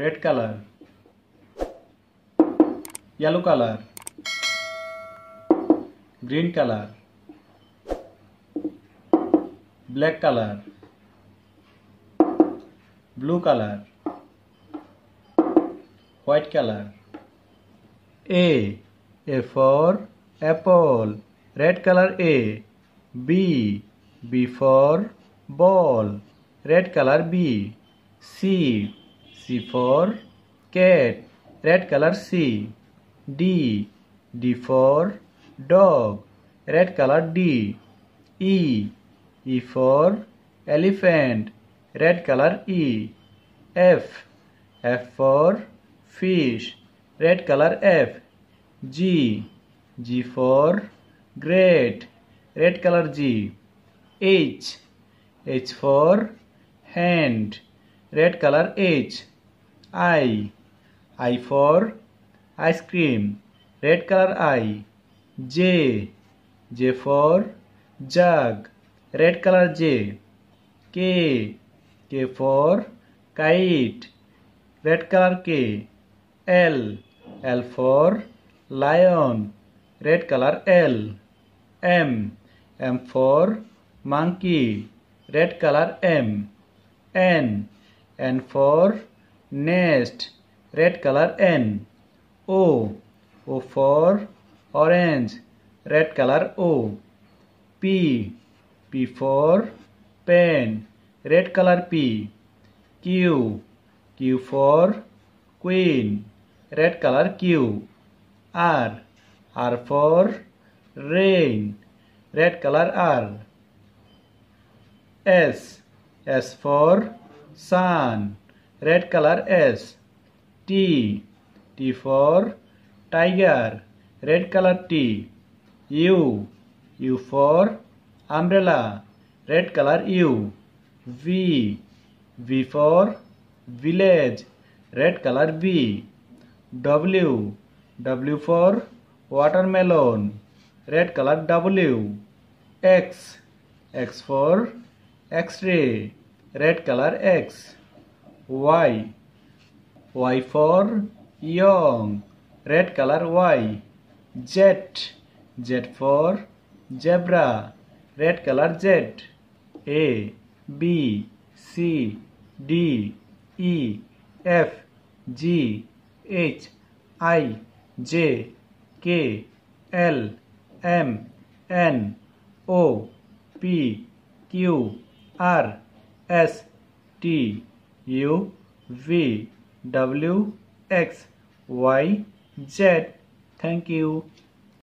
Red colour yellow colour green colour black colour blue colour white color a a for apple red color a b b for ball red color b c C for cat. Red color C. D. D for dog. Red color D. E. E for elephant. Red color E. F. F for fish. Red color F. G. G for great. Red color G. H. H for hand. Red color H. I. I for ice cream. Red color I. J. J for jug. Red color J. K. K for kite. Red color K. L. L for lion. Red color L. M. M for monkey. Red color M. N. N for nest red color n o o for orange red color o p p for pen red color p q q for queen red color q r r for rain red color r s s for sun red color S. T. T for tiger. Red color T. U. U for umbrella. Red color U. V. V for village. Red color V. W. W for watermelon. Red color W. X. X for x-ray. Red color X. Y. Y for young. Red color Y. Jet. Z for zebra. Red color Z. A. B. C. D. E. F. G. H. I. J. K. L. M. N. O. P. Q. R. S. T. U, V, W, X, Y, Z. Thank you.